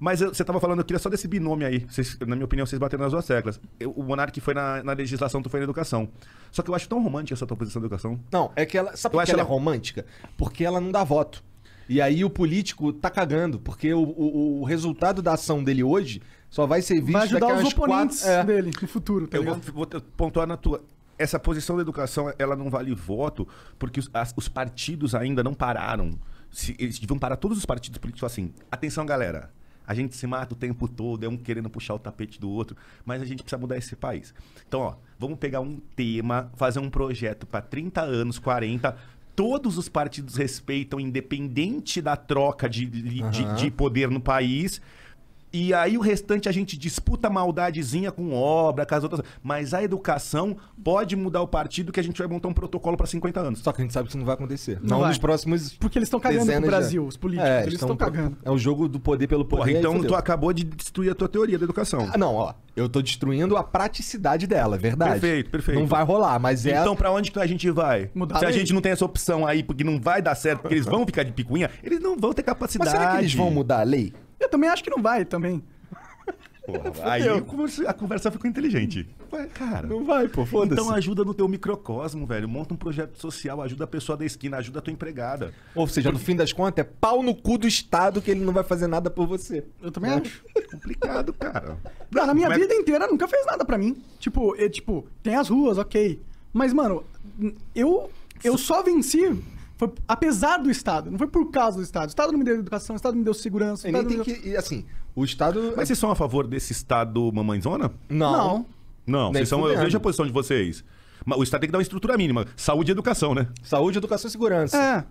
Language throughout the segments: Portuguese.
Mas eu, você estava falando, eu queria só desse binômio aí. Vocês, na minha opinião, vocês bateram nas duas teclas. Eu, o Monark foi na, na legislação, tu foi na educação. Só que eu acho tão romântica essa tua posição da educação. Não, é que ela. Sabe por que ela é romântica? Porque ela não dá voto. E aí o político tá cagando, porque o, o, o resultado da ação dele hoje só vai ser visto vai ajudar os oponentes quatro... É. dele no futuro. Tá eu vou, vou pontuar na tua essa posição da educação ela não vale voto porque os, as, os partidos ainda não pararam. Se, eles deviam parar todos os partidos políticos tipo assim. Atenção, galera. A gente se mata o tempo todo, é um querendo puxar o tapete do outro, mas a gente precisa mudar esse país. Então, ó, vamos pegar um tema, fazer um projeto para 30 anos, 40, todos os partidos respeitam, independente da troca de, de, uhum. de, de poder no país. E aí o restante a gente disputa maldadezinha com obra, com as outras. Mas a educação pode mudar o partido que a gente vai montar um protocolo para 50 anos. Só que a gente sabe que isso não vai acontecer. Não, não vai. nos próximos. Porque eles estão cagando no Brasil, já. os políticos. É, eles estão tá- cagando. É o jogo do poder pelo poder. Porra, então tu acabou de destruir a tua teoria da educação. Ah, não, ó. Eu tô destruindo a praticidade dela, é verdade. Perfeito, perfeito. Não vai rolar, mas é. Então, para onde que a gente vai? Mudar Se a gente não tem essa opção aí, porque não vai dar certo, porque eles vão ficar de picuinha, eles não vão ter capacidade. Mas será que eles vão mudar a lei? também acho que não vai também. Porra, aí a conversa ficou inteligente. Ué, cara. Não vai, pô, foda-se. Então ajuda no teu microcosmo, velho. Monta um projeto social, ajuda a pessoa da esquina, ajuda a tua empregada. Ou seja, no fim das contas, é pau no cu do Estado que ele não vai fazer nada por você. Eu também né? acho. É complicado, cara. Não, na minha vida inteira nunca fez nada para mim. Tipo, é, tipo, tem as ruas, ok. Mas, mano, eu, eu só venci foi apesar do Estado, não foi por causa do Estado. O Estado não me deu educação, o Estado me deu segurança. O nem tem deu... que. e, Assim, o Estado. Mas vocês são a favor desse Estado mamãezona? Não. Não, vocês são, eu vejo a posição de vocês. Mas o Estado tem que dar uma estrutura mínima. Saúde e educação, né? Saúde, educação e segurança. É.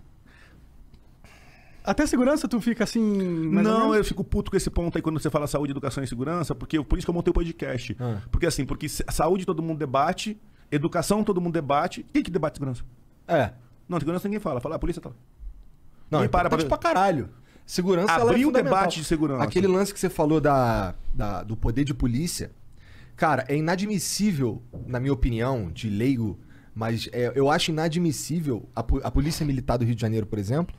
Até segurança tu fica assim. Não, eu fico puto com esse ponto aí quando você fala saúde, educação e segurança, porque por isso que eu montei o podcast. Ah. Porque assim, porque saúde todo mundo debate, educação todo mundo debate. Quem que debate segurança? É. Não, segurança ninguém fala. Fala, ah, a polícia tá lá. Não, é para pra... caralho. Segurança é Abriu é o debate de segurança. Aquele lance que você falou da, da, do poder de polícia. Cara, é inadmissível, na minha opinião, de leigo, mas é, eu acho inadmissível a, a Polícia Militar do Rio de Janeiro, por exemplo,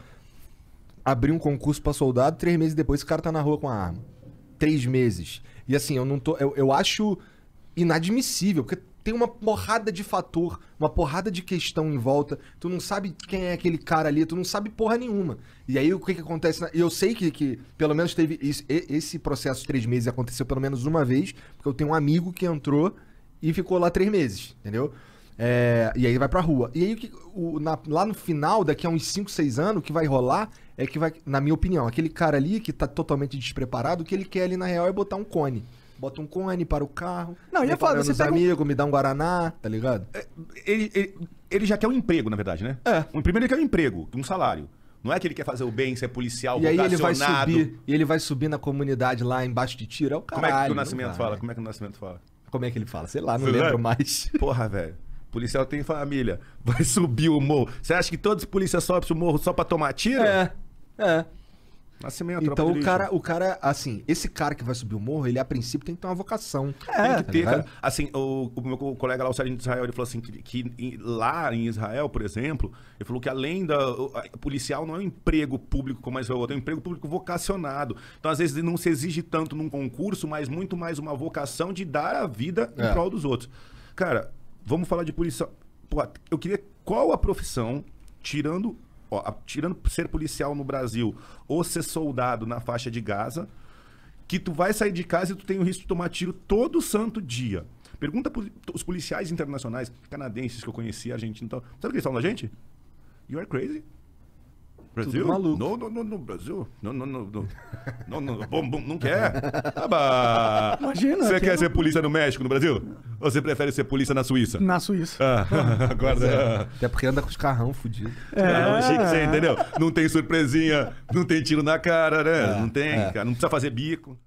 abrir um concurso para soldado, três meses depois o cara tá na rua com a arma. Três meses. E assim, eu não tô. Eu, eu acho inadmissível, porque tem uma porrada de fator, uma porrada de questão em volta. Tu não sabe quem é aquele cara ali, tu não sabe porra nenhuma. E aí o que, que acontece? Eu sei que, que pelo menos teve. Isso, esse processo de três meses aconteceu pelo menos uma vez, porque eu tenho um amigo que entrou e ficou lá três meses, entendeu? É, e aí vai pra rua. E aí, o, na, lá no final, daqui a uns 5, 6 anos, o que vai rolar é que vai, na minha opinião, aquele cara ali que tá totalmente despreparado, o que ele quer ali na real é botar um cone bota um cone para o carro. Não, ia falar, você pega amigo, um... me dá um guaraná, tá ligado? É, ele, ele, ele, já quer um emprego, na verdade, né? É. Primeiro ele quer um emprego, um salário. Não é que ele quer fazer o bem, ser policial, e aí ele vai subir E ele vai subir na comunidade lá embaixo de tiro. É o caralho. Como é que o Nascimento fala? Como é que o Nascimento fala? Como é que ele fala? Sei lá, não Sei lembro lá. mais. Porra, velho. Policial tem família. Vai subir o morro. Você acha que todos os policiais sobem o morro só pra tomar tiro? É. É. Nasce meio Então o cara, o cara, assim, esse cara que vai subir o morro, ele a princípio tem que ter uma vocação. É, tem que tá ter, tá cara. Assim, o, o, meu colega lá, o Sérgio de Israel, ele falou assim, que, que, lá em Israel, por exemplo, ele falou que além da... O, a, policial não é um emprego público como a é Israel, é um emprego público vocacionado. Então, às vezes, não se exige tanto num concurso, mas muito mais uma vocação de dar a vida é. em prol dos outros. Cara, vamos falar de policial. Pô, eu queria... Qual a profissão, tirando ó, tirando ser policial no Brasil ou ser soldado na faixa de Gaza, que tu vai sair de casa e tu tem o risco de tomar tiro todo santo dia. Pergunta para os policiais internacionais, canadenses que eu conheci, argentinos gente Sabe o que eles falam da gente? You are crazy. Brasil? Não, não, não, não, Brasil. Não, não, não. Não, não, não, bom, bom, não quer. Ah, Imagina. Você quer não... ser polícia no México, no Brasil? Ou você prefere ser polícia na Suíça? Na Suíça. Ah, ah agora. É. Até porque anda com os carrão fudido. É. Carrão ah, chique, você entendeu? Não tem surpresinha, não tem tiro na cara, né? É. Não tem, é. cara. Não precisa fazer bico.